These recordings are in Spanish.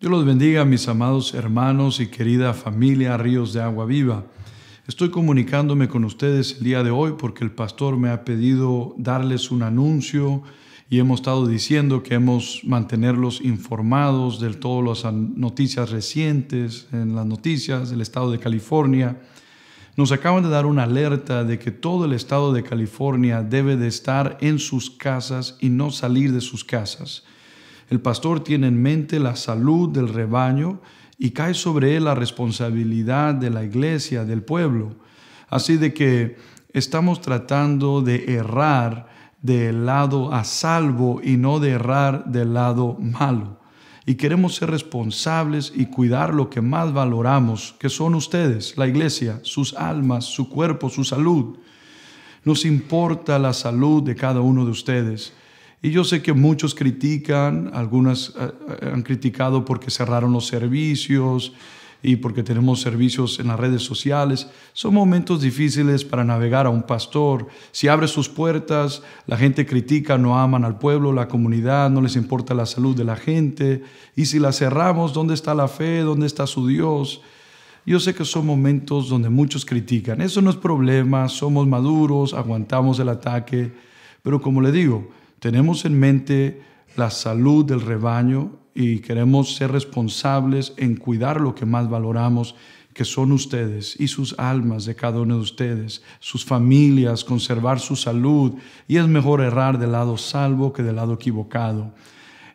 Dios los bendiga, mis amados hermanos y querida familia Ríos de Agua Viva. Estoy comunicándome con ustedes el día de hoy porque el pastor me ha pedido darles un anuncio y hemos estado diciendo que hemos mantenerlos informados de todas las noticias recientes, en las noticias del estado de California. Nos acaban de dar una alerta de que todo el estado de California debe de estar en sus casas y no salir de sus casas. El pastor tiene en mente la salud del rebaño y cae sobre él la responsabilidad de la iglesia, del pueblo. Así de que estamos tratando de errar del lado a salvo y no de errar del lado malo. Y queremos ser responsables y cuidar lo que más valoramos, que son ustedes, la iglesia, sus almas, su cuerpo, su salud. Nos importa la salud de cada uno de ustedes. Y yo sé que muchos critican, algunas eh, eh, han criticado porque cerraron los servicios y porque tenemos servicios en las redes sociales. Son momentos difíciles para navegar a un pastor. Si abre sus puertas, la gente critica, no aman al pueblo, la comunidad, no les importa la salud de la gente. Y si la cerramos, ¿dónde está la fe? ¿Dónde está su Dios? Yo sé que son momentos donde muchos critican. Eso no es problema, somos maduros, aguantamos el ataque. Pero como le digo, tenemos en mente la salud del rebaño y queremos ser responsables en cuidar lo que más valoramos, que son ustedes y sus almas de cada uno de ustedes, sus familias, conservar su salud. Y es mejor errar del lado salvo que del lado equivocado.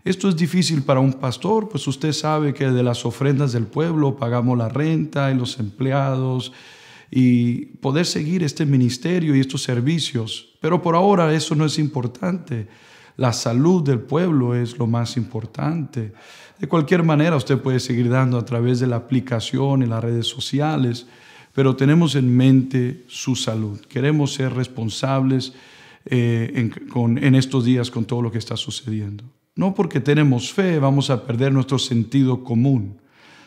Esto es difícil para un pastor, pues usted sabe que de las ofrendas del pueblo pagamos la renta y los empleados y poder seguir este ministerio y estos servicios. Pero por ahora eso no es importante. La salud del pueblo es lo más importante. De cualquier manera, usted puede seguir dando a través de la aplicación, en las redes sociales, pero tenemos en mente su salud. Queremos ser responsables eh, en estos días con todo lo que está sucediendo. No porque tenemos fe vamos a perder nuestro sentido común.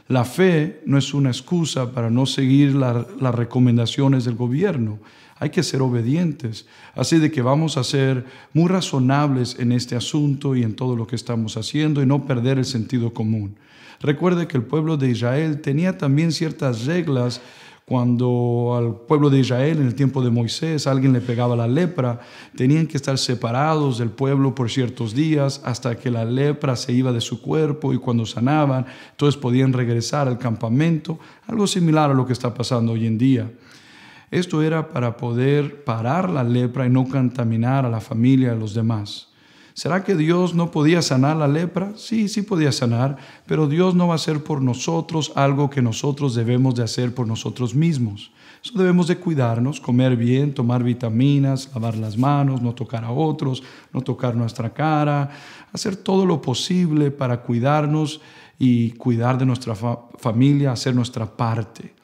La fe no es una excusa para no seguir las recomendaciones del gobierno. Hay que ser obedientes. Así de que vamos a ser muy razonables en este asunto y en todo lo que estamos haciendo y no perder el sentido común. Recuerde que el pueblo de Israel tenía también ciertas reglas cuando al pueblo de Israel en el tiempo de Moisés alguien le pegaba la lepra, tenían que estar separados del pueblo por ciertos días hasta que la lepra se iba de su cuerpo y cuando sanaban, entonces podían regresar al campamento, algo similar a lo que está pasando hoy en día. Esto era para poder parar la lepra y no contaminar a la familia y a los demás. ¿Será que Dios no podía sanar la lepra? Sí, sí podía sanar, pero Dios no va a hacer por nosotros algo que nosotros debemos de hacer por nosotros mismos. Eso debemos de cuidarnos, comer bien, tomar vitaminas, lavar las manos, no tocar a otros, no tocar nuestra cara, hacer todo lo posible para cuidarnos y cuidar de nuestra familia, hacer nuestra parte.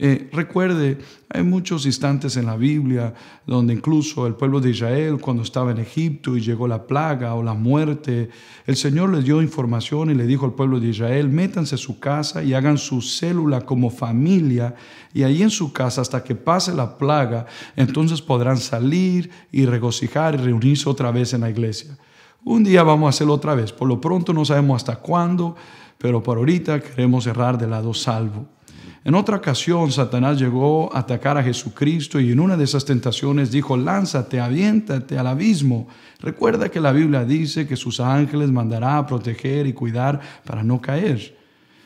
Eh, recuerde, hay muchos instantes en la Biblia donde incluso el pueblo de Israel, cuando estaba en Egipto y llegó la plaga o la muerte, el Señor le dio información y le dijo al pueblo de Israel, métanse a su casa y hagan su célula como familia y ahí en su casa hasta que pase la plaga, entonces podrán salir y regocijar y reunirse otra vez en la iglesia. Un día vamos a hacerlo otra vez. Por lo pronto no sabemos hasta cuándo, pero por ahorita queremos cerrar de lado salvo. En otra ocasión, Satanás llegó a atacar a Jesucristo y en una de esas tentaciones dijo, lánzate, aviéntate al abismo. Recuerda que la Biblia dice que sus ángeles mandará a proteger y cuidar para no caer.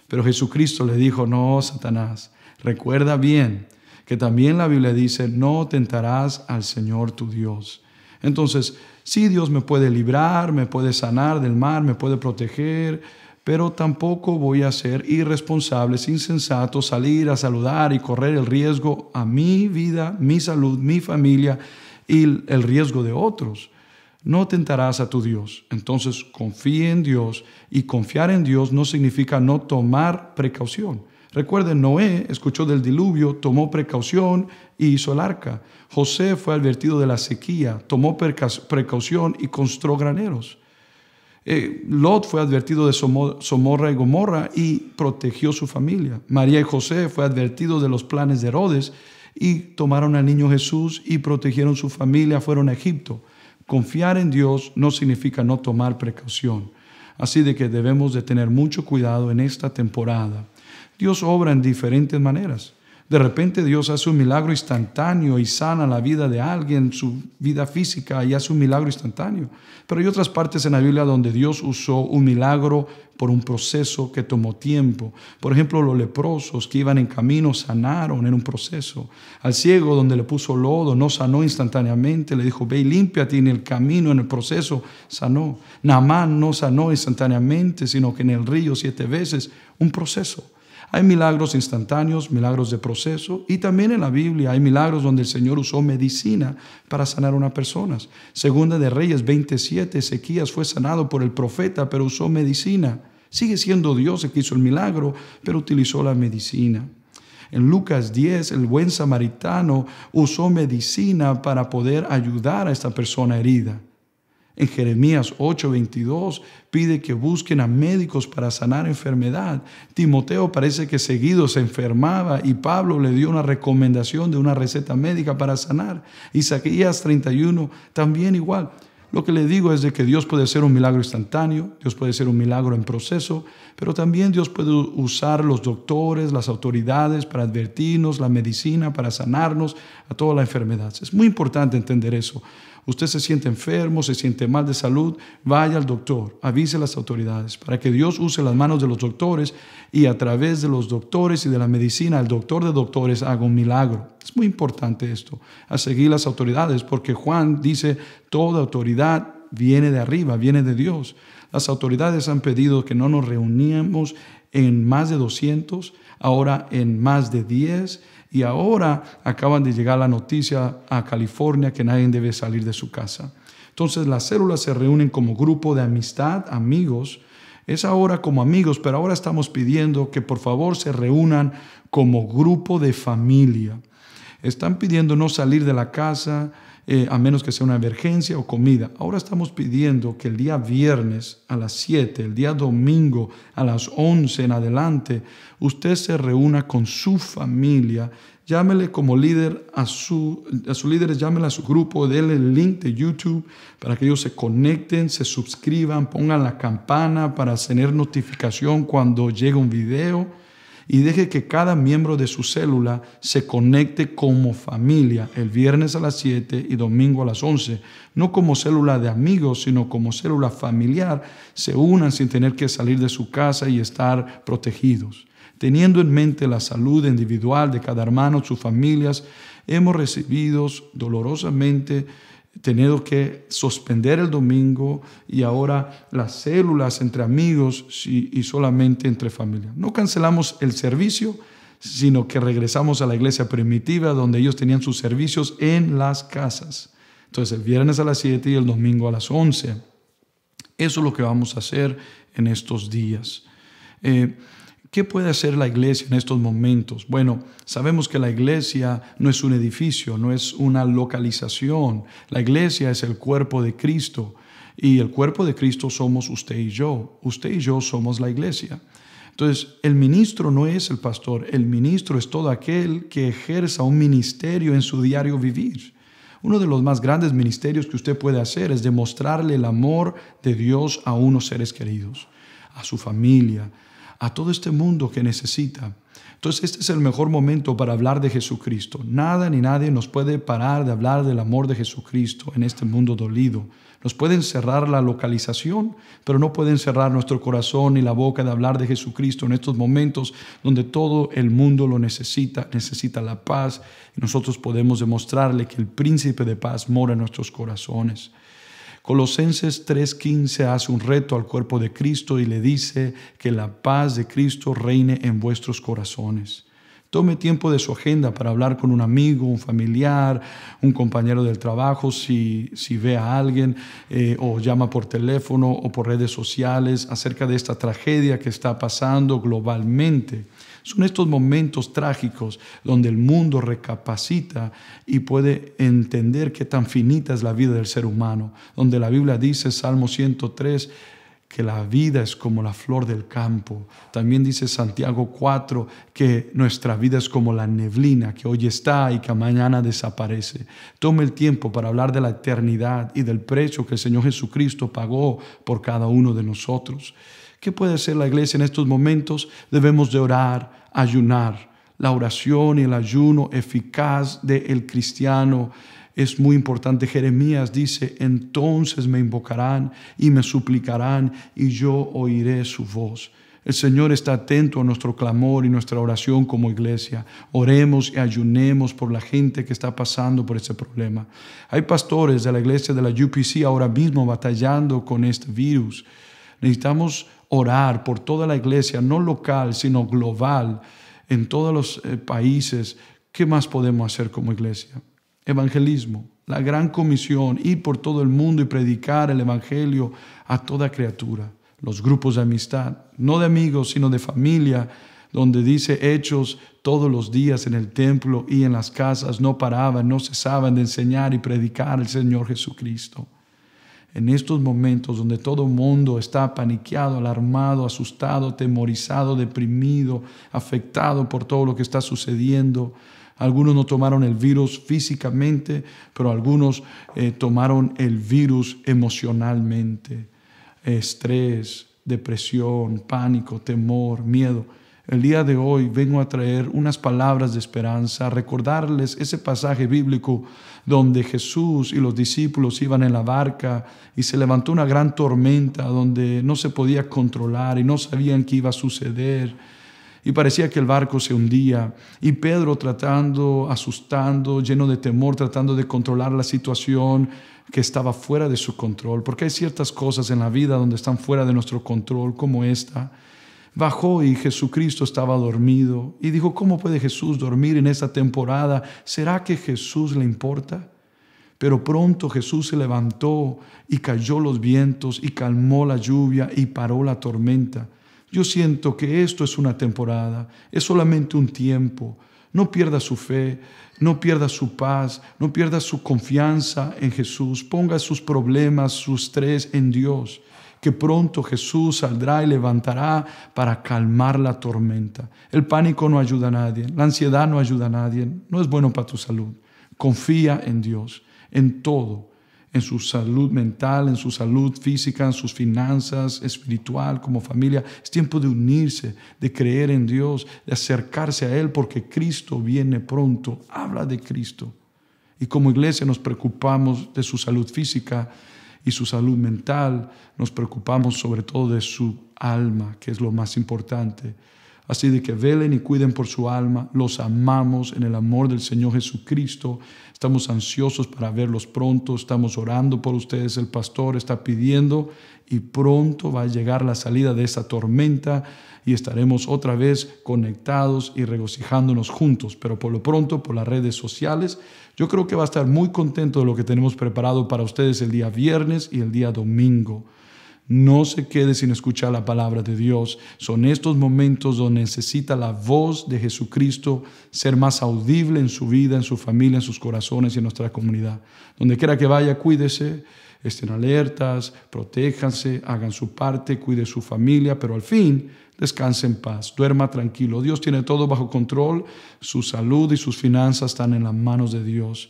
Pero Jesucristo le dijo, no, Satanás, recuerda bien que también la Biblia dice, no tentarás al Señor tu Dios. Entonces, si Dios me puede librar, me puede sanar del mar, me puede proteger, pero tampoco voy a ser irresponsable, insensato, salir a saludar y correr el riesgo a mi vida, mi salud, mi familia y el riesgo de otros. No tentarás a tu Dios. Entonces confíe en Dios y confiar en Dios no significa no tomar precaución. Recuerden, Noé escuchó del diluvio, tomó precaución y hizo el arca. José fue advertido de la sequía, tomó precaución y construyó graneros. Eh, Lot fue advertido de Somorra y Gomorra y protegió su familia. María y José fue advertido de los planes de Herodes y tomaron al niño Jesús y protegieron su familia, fueron a Egipto. Confiar en Dios no significa no tomar precaución. Así de que debemos de tener mucho cuidado en esta temporada. Dios obra en diferentes maneras. De repente Dios hace un milagro instantáneo y sana la vida de alguien, su vida física, y hace un milagro instantáneo. Pero hay otras partes en la Biblia donde Dios usó un milagro por un proceso que tomó tiempo. Por ejemplo, los leprosos que iban en camino sanaron en un proceso. Al ciego donde le puso lodo no sanó instantáneamente, le dijo, ve y límpiate, en el camino, en el proceso, sanó. Namán no sanó instantáneamente, sino que en el río siete veces, un proceso. Hay milagros instantáneos, milagros de proceso y también en la Biblia hay milagros donde el Señor usó medicina para sanar a una persona. Segunda de Reyes 27, Ezequías fue sanado por el profeta, pero usó medicina. Sigue siendo Dios el que hizo el milagro, pero utilizó la medicina. En Lucas 10, el buen samaritano usó medicina para poder ayudar a esta persona herida. En Jeremías 8:22 pide que busquen a médicos para sanar enfermedad. Timoteo parece que seguido se enfermaba y Pablo le dio una recomendación de una receta médica para sanar. Isaías 31 también igual. Lo que le digo es de que Dios puede ser un milagro instantáneo, Dios puede ser un milagro en proceso, pero también Dios puede usar los doctores, las autoridades para advertirnos, la medicina para sanarnos a toda la enfermedad. Es muy importante entender eso usted se siente enfermo, se siente mal de salud, vaya al doctor, avise a las autoridades para que Dios use las manos de los doctores y a través de los doctores y de la medicina, el doctor de doctores haga un milagro. Es muy importante esto, a seguir las autoridades, porque Juan dice, toda autoridad viene de arriba, viene de Dios. Las autoridades han pedido que no nos reuníamos en más de 200, ahora en más de 10 y ahora acaban de llegar la noticia a California que nadie debe salir de su casa. Entonces las células se reúnen como grupo de amistad, amigos. Es ahora como amigos, pero ahora estamos pidiendo que por favor se reúnan como grupo de familia. Están pidiendo no salir de la casa, eh, a menos que sea una emergencia o comida. Ahora estamos pidiendo que el día viernes a las 7, el día domingo a las 11 en adelante, usted se reúna con su familia. Llámele como líder a su, a a su grupo, déle el link de YouTube para que ellos se conecten, se suscriban, pongan la campana para tener notificación cuando llegue un video y deje que cada miembro de su célula se conecte como familia el viernes a las 7 y domingo a las 11, no como célula de amigos, sino como célula familiar, se unan sin tener que salir de su casa y estar protegidos. Teniendo en mente la salud individual de cada hermano, sus familias, hemos recibido dolorosamente tenido que suspender el domingo y ahora las células entre amigos y, solamente entre familia. No cancelamos el servicio, sino que regresamos a la iglesia primitiva donde ellos tenían sus servicios en las casas. Entonces el viernes a las 7 y el domingo a las 11. Eso es lo que vamos a hacer en estos días. Eh, ¿Qué puede hacer la iglesia en estos momentos? Bueno, sabemos que la iglesia no es un edificio, no es una localización. La iglesia es el cuerpo de Cristo y el cuerpo de Cristo somos usted y yo. Usted y yo somos la iglesia. Entonces, el ministro no es el pastor, el ministro es todo aquel que ejerza un ministerio en su diario vivir. Uno de los más grandes ministerios que usted puede hacer es demostrarle el amor de Dios a unos seres queridos, a su familia, a todo este mundo que necesita. Entonces este es el mejor momento para hablar de Jesucristo. Nada ni nadie nos puede parar de hablar del amor de Jesucristo en este mundo dolido. Nos pueden cerrar la localización, pero no pueden cerrar nuestro corazón y la boca de hablar de Jesucristo en estos momentos donde todo el mundo lo necesita, necesita la paz y nosotros podemos demostrarle que el príncipe de paz mora en nuestros corazones. Colosenses 3:15 hace un reto al cuerpo de Cristo y le dice que la paz de Cristo reine en vuestros corazones. Tome tiempo de su agenda para hablar con un amigo, un familiar, un compañero del trabajo, si, si ve a alguien eh, o llama por teléfono o por redes sociales acerca de esta tragedia que está pasando globalmente. Son estos momentos trágicos donde el mundo recapacita y puede entender qué tan finita es la vida del ser humano, donde la Biblia dice, Salmo 103, que la vida es como la flor del campo. También dice Santiago 4 que nuestra vida es como la neblina que hoy está y que mañana desaparece. Tome el tiempo para hablar de la eternidad y del precio que el Señor Jesucristo pagó por cada uno de nosotros. ¿Qué puede hacer la iglesia en estos momentos? Debemos de orar, ayunar. La oración y el ayuno eficaz del cristiano es muy importante. Jeremías dice, entonces me invocarán y me suplicarán y yo oiré su voz. El Señor está atento a nuestro clamor y nuestra oración como iglesia. Oremos y ayunemos por la gente que está pasando por este problema. Hay pastores de la iglesia de la UPC ahora mismo batallando con este virus. Necesitamos orar por toda la iglesia, no local, sino global, en todos los eh, países. ¿Qué más podemos hacer como iglesia? Evangelismo, la gran comisión, ir por todo el mundo y predicar el Evangelio a toda criatura. Los grupos de amistad, no de amigos, sino de familia, donde dice hechos todos los días en el templo y en las casas, no paraban, no cesaban de enseñar y predicar el Señor Jesucristo. En estos momentos donde todo mundo está paniqueado, alarmado, asustado, temorizado, deprimido, afectado por todo lo que está sucediendo, algunos no tomaron el virus físicamente, pero algunos eh, tomaron el virus emocionalmente. Estrés, depresión, pánico, temor, miedo. El día de hoy vengo a traer unas palabras de esperanza, a recordarles ese pasaje bíblico donde Jesús y los discípulos iban en la barca y se levantó una gran tormenta donde no se podía controlar y no sabían qué iba a suceder. Y parecía que el barco se hundía. Y Pedro tratando, asustando, lleno de temor, tratando de controlar la situación que estaba fuera de su control. Porque hay ciertas cosas en la vida donde están fuera de nuestro control, como esta. Bajó y Jesucristo estaba dormido. Y dijo, ¿cómo puede Jesús dormir en esta temporada? ¿Será que Jesús le importa? Pero pronto Jesús se levantó y cayó los vientos y calmó la lluvia y paró la tormenta. Yo siento que esto es una temporada, es solamente un tiempo. No pierda su fe, no pierda su paz, no pierda su confianza en Jesús. Ponga sus problemas, sus estrés en Dios que pronto Jesús saldrá y levantará para calmar la tormenta. El pánico no ayuda a nadie, la ansiedad no ayuda a nadie, no es bueno para tu salud. Confía en Dios, en todo, en su salud mental, en su salud física, en sus finanzas, espiritual, como familia. Es tiempo de unirse, de creer en Dios, de acercarse a Él porque Cristo viene pronto. Habla de Cristo. Y como iglesia nos preocupamos de su salud física, y su salud mental, nos preocupamos sobre todo de su alma, que es lo más importante. Así de que velen y cuiden por su alma. Los amamos en el amor del Señor Jesucristo. Estamos ansiosos para verlos pronto. Estamos orando por ustedes. El pastor está pidiendo y pronto va a llegar la salida de esa tormenta y estaremos otra vez conectados y regocijándonos juntos. Pero por lo pronto, por las redes sociales, yo creo que va a estar muy contento de lo que tenemos preparado para ustedes el día viernes y el día domingo. No se quede sin escuchar la palabra de Dios. Son estos momentos donde necesita la voz de Jesucristo ser más audible en su vida, en su familia, en sus corazones y en nuestra comunidad. Donde quiera que vaya, cuídese, estén alertas, protéjanse, hagan su parte, cuide su familia, pero al fin descanse en paz, duerma tranquilo. Dios tiene todo bajo control, su salud y sus finanzas están en las manos de Dios.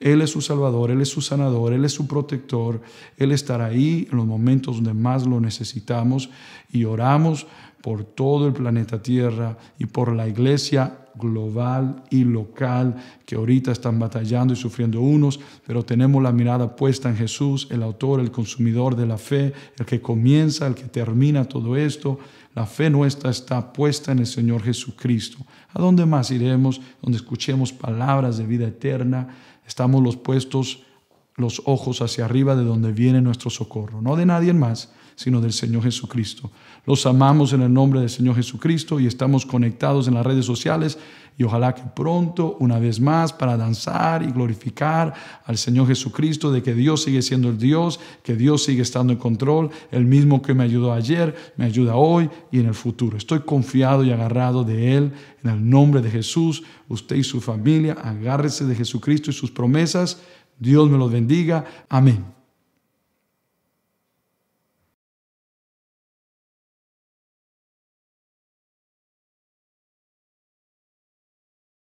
Él es su Salvador, Él es su sanador, Él es su protector, Él estará ahí en los momentos donde más lo necesitamos y oramos por todo el planeta Tierra y por la iglesia global y local que ahorita están batallando y sufriendo unos, pero tenemos la mirada puesta en Jesús, el autor, el consumidor de la fe, el que comienza, el que termina todo esto. La fe nuestra está puesta en el Señor Jesucristo. ¿A dónde más iremos donde escuchemos palabras de vida eterna? Estamos los puestos los ojos hacia arriba de donde viene nuestro socorro, no de nadie más, sino del Señor Jesucristo. Los amamos en el nombre del Señor Jesucristo y estamos conectados en las redes sociales y ojalá que pronto, una vez más, para danzar y glorificar al Señor Jesucristo de que Dios sigue siendo el Dios, que Dios sigue estando en control, el mismo que me ayudó ayer, me ayuda hoy y en el futuro. Estoy confiado y agarrado de Él en el nombre de Jesús. Usted y su familia, agárrese de Jesucristo y sus promesas. Dios me los bendiga. Amén.